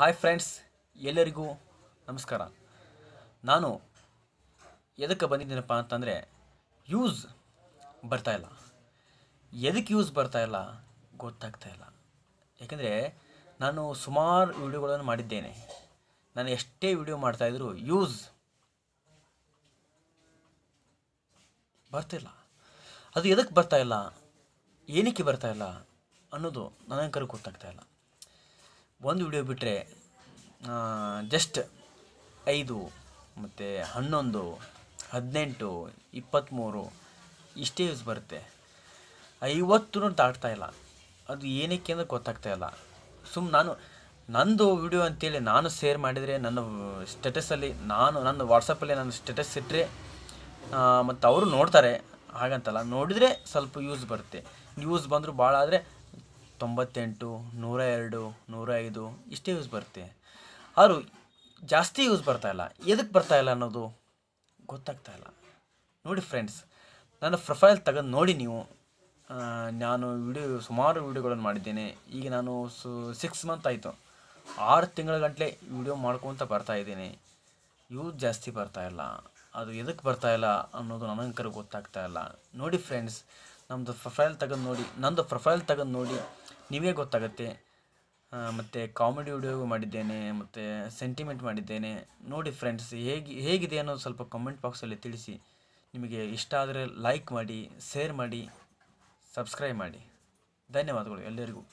hi friends ಎಲ್ಲರಿಗೂ ನಮಸ್ಕಾರ ನಾನು ಎದಕ್ಕೆ ಬಂದಿದ್ದೀನಪ್ಪ ಅಂತಂದರೆ ಯೂಸ್ ಬರ್ತಾಯಿಲ್ಲ ಎದಕ್ಕೆ ಯೂಸ್ ಬರ್ತಾಯಿಲ್ಲ ಗೊತ್ತಾಗ್ತಾ ಇಲ್ಲ ಯಾಕೆಂದರೆ ನಾನು ಸುಮಾರು ವಿಡಿಯೋಗಳನ್ನು ಮಾಡಿದ್ದೇನೆ ನಾನು ಎಷ್ಟೇ ವಿಡಿಯೋ ಮಾಡ್ತಾಯಿದ್ರು ಯೂಸ್ ಬರ್ತಿಲ್ಲ ಅದು ಎದಕ್ಕೆ ಬರ್ತಾಯಿಲ್ಲ ಏನಕ್ಕೆ ಬರ್ತಾಯಿಲ್ಲ ಅನ್ನೋದು ನನಗರು ಗೊತ್ತಾಗ್ತಾ ಇಲ್ಲ ಒಂದು ವಿಡಿಯೋ ಬಿಟ್ಟರೆ ಜಸ್ಟ್ ಐದು ಮತ್ತು ಹನ್ನೊಂದು ಹದಿನೆಂಟು ಇಪ್ಪತ್ತ್ಮೂರು ಇಷ್ಟೇ ಯೂಸ್ ಬರುತ್ತೆ ಐವತ್ತೂ ದಾಟ್ತಾ ಇಲ್ಲ ಅದು ಏನಕ್ಕೆ ಅಂದರೆ ಗೊತ್ತಾಗ್ತಾ ಇಲ್ಲ ಸುಮ್ ನಾನು ನಂದು ವಿಡಿಯೋ ಅಂತೇಳಿ ನಾನು ಶೇರ್ ಮಾಡಿದರೆ ನನ್ನ ಸ್ಟೇಟಸಲ್ಲಿ ನಾನು ನನ್ನ ವಾಟ್ಸಪ್ಪಲ್ಲಿ ನನ್ನ ಸ್ಟೇಟಸ್ ಇಟ್ಟರೆ ಮತ್ತು ಅವರು ನೋಡ್ತಾರೆ ಹಾಗಂತಲ್ಲ ನೋಡಿದರೆ ಸ್ವಲ್ಪ ಯೂಸ್ ಬರುತ್ತೆ ಯೂಸ್ ಬಂದರೂ ಭಾಳ ಆದರೆ ತೊಂಬತ್ತೆಂಟು ನೂರ ಎರಡು ಇದು ಇಷ್ಟೇ ಯೂಸ್ ಬರುತ್ತೆ ಆದರೂ ಜಾಸ್ತಿ ಯೂಸ್ ಬರ್ತಾಯಿಲ್ಲ ಎದಕ್ಕೆ ಬರ್ತಾಯಿಲ್ಲ ಅನ್ನೋದು ಗೊತ್ತಾಗ್ತಾ ಇಲ್ಲ ನೋಡಿ ಫ್ರೆಂಡ್ಸ್ ನನ್ನ ಪ್ರೊಫೈಲ್ ತೆಗೆದು ನೋಡಿ ನೀವು ನಾನು ವಿಡಿಯೋ ಸುಮಾರು ವಿಡಿಯೋಗಳನ್ನು ಮಾಡಿದ್ದೇನೆ ಈಗ ನಾನು ಸು ಸಿಕ್ಸ್ ಮಂತ್ ಆಯಿತು ಆರು ತಿಂಗಳ ಗಂಟಲೆ ವಿಡಿಯೋ ಮಾಡ್ಕೊತ ಬರ್ತಾಯಿದ್ದೀನಿ ಯೂಸ್ ಜಾಸ್ತಿ ಬರ್ತಾಯಿಲ್ಲ ಅದು ಎದಕ್ಕೆ ಬರ್ತಾಯಿಲ್ಲ ಅನ್ನೋದು ನನಗಂಕರ ಗೊತ್ತಾಗ್ತಾ ಇಲ್ಲ ನೋಡಿ ಫ್ರೆಂಡ್ಸ್ ನಮ್ಮದು ಪ್ರೊಫೈಲ್ ತೆಗೆದು ನೋಡಿ ನನ್ನದು ಪ್ರೊಫೈಲ್ ತೆಗೆದು ನೋಡಿ ನಿಮಗೆ ಗೊತ್ತಾಗುತ್ತೆ ಮತ್ತು ಕಾಮಿಡಿ ವಿಡಿಯೋ ಮಾಡಿದ್ದೇನೆ ಮತ್ತು ಸೆಂಟಿಮೆಂಟ್ ಮಾಡಿದ್ದೇನೆ ನೋಡಿ ಫ್ರೆಂಡ್ಸ್ ಹೇಗೆ ಹೇಗಿದೆ ಅನ್ನೋದು ಸ್ವಲ್ಪ ಕಮೆಂಟ್ ಬಾಕ್ಸಲ್ಲಿ ತಿಳಿಸಿ ನಿಮಗೆ ಇಷ್ಟ ಆದರೆ ಲೈಕ್ ಮಾಡಿ ಶೇರ್ ಮಾಡಿ ಸಬ್ಸ್ಕ್ರೈಬ್ ಮಾಡಿ ಧನ್ಯವಾದಗಳು ಎಲ್ಲರಿಗೂ